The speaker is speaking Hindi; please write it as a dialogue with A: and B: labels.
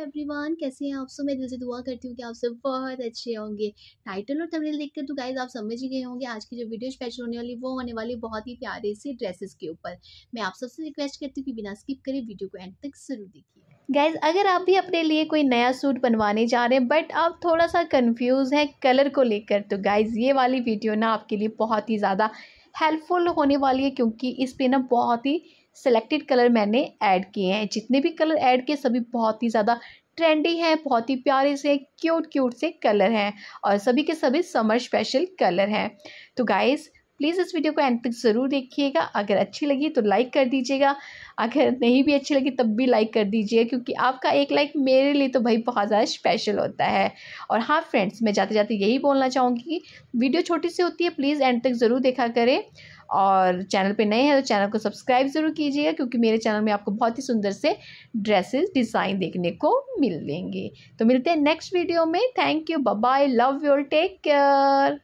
A: एवरीवन कैसे हैं आप सब मैं दिल से दुआ करती हूँ कि आप सब बहुत अच्छे होंगे टाइटल और तमिल देख कर तो गाइज आप समझ ही गए होंगे आज की जो वीडियो स्पेशल होने वाली वो होने वाली बहुत ही प्यारे से ड्रेसेस के ऊपर मैं आप सबसे रिक्वेस्ट करती हूँ कि बिना स्किप करें वीडियो को एंड तक जरूर देखिए गाइज अगर आप
B: भी अपने लिए कोई नया सूट बनवाने जा रहे हैं बट आप थोड़ा सा कन्फ्यूज़ हैं कलर को लेकर तो गाइज़ ये वाली वीडियो ना आपके लिए बहुत ही ज़्यादा हेल्पफुल होने वाली है क्योंकि इस पे ना बहुत ही सिलेक्टेड कलर मैंने ऐड किए हैं जितने भी कलर ऐड किए सभी बहुत ही ज़्यादा ट्रेंडी हैं बहुत ही प्यारे से क्यूट क्यूट से कलर हैं और सभी के सभी समर स्पेशल कलर हैं तो गाइज़ प्लीज़ इस वीडियो को एंड तक ज़रूर देखिएगा अगर अच्छी लगी तो लाइक कर दीजिएगा अगर नहीं भी अच्छी लगी तब भी लाइक कर दीजिएगा क्योंकि आपका एक लाइक मेरे लिए तो भाई बहुत ज़्यादा स्पेशल होता है और हाँ फ्रेंड्स मैं जाते जाते यही बोलना चाहूँगी वीडियो छोटी सी होती है प्लीज़ एंड तक ज़रूर देखा करें और चैनल पे नए हैं तो चैनल को सब्सक्राइब ज़रूर कीजिएगा क्योंकि मेरे चैनल में आपको बहुत ही सुंदर से ड्रेसेस डिज़ाइन देखने को
A: मिलेंगे तो मिलते हैं नेक्स्ट वीडियो में thank you bye love your take care